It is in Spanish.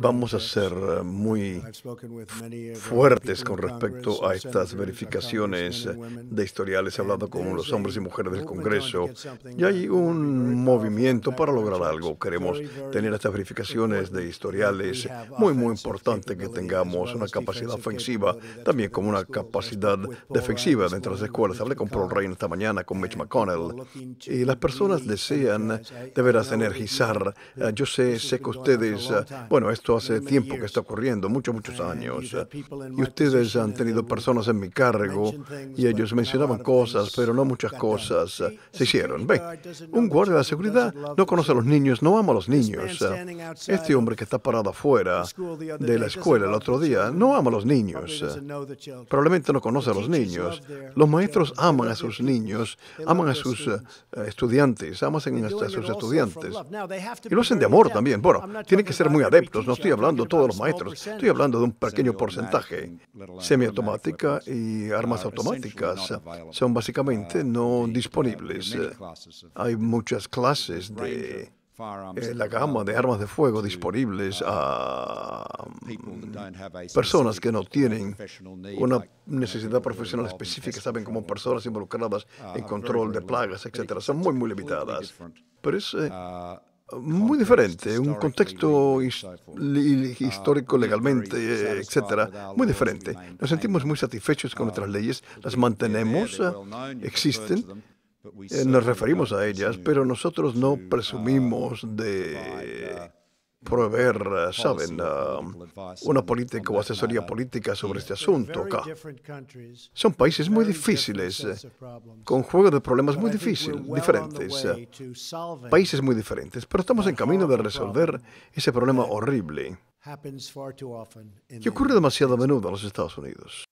Vamos a ser eh, muy fuertes con respecto a estas verificaciones eh, de historiales. He hablado con los hombres y mujeres del Congreso y hay un movimiento para lograr algo. Queremos tener estas verificaciones de historiales. Muy, muy importante que tengamos una capacidad ofensiva, también como una capacidad defensiva dentro de las escuelas. Hablé con Paul Ryan esta mañana, con Mitch McConnell, y las personas desean de veras energizar. Eh, yo sé que que ustedes, ah, bueno, esto hace tiempo que está ocurriendo, muchos, muchos años, ah, y ustedes han tenido personas en mi cargo y ellos mencionaban cosas, pero no muchas cosas ah, se hicieron. Ve, un guardia de seguridad no conoce a los niños, no ama a los niños. Este hombre que está parado afuera de la escuela el otro día no ama a los niños, probablemente no conoce a los niños. Los maestros aman a sus niños, aman a sus eh, estudiantes, aman a sus estudiantes, y lo hacen de también. Bueno, tienen que ser muy adeptos. No estoy hablando de todos los maestros. Estoy hablando de un pequeño porcentaje. Semiautomática y armas uh, automáticas son básicamente uh, no uh, disponibles. Hay muchas clases de eh, la gama de armas de fuego disponibles a mm, personas que no tienen una necesidad profesional específica, saben como personas involucradas en control de plagas, etcétera, Son muy, muy limitadas. Pero es eh, muy diferente, un contexto histórico legalmente, etcétera, muy diferente. Nos sentimos muy satisfechos con nuestras leyes, las mantenemos, existen, eh, nos referimos a ellas, pero nosotros no presumimos de proveer, saben, ah, una política o asesoría política sobre este asunto acá. Son países muy difíciles, eh, con juegos de problemas muy difíciles, diferentes, eh, países muy diferentes, pero estamos en camino de resolver ese problema horrible que ocurre demasiado a menudo en los Estados Unidos.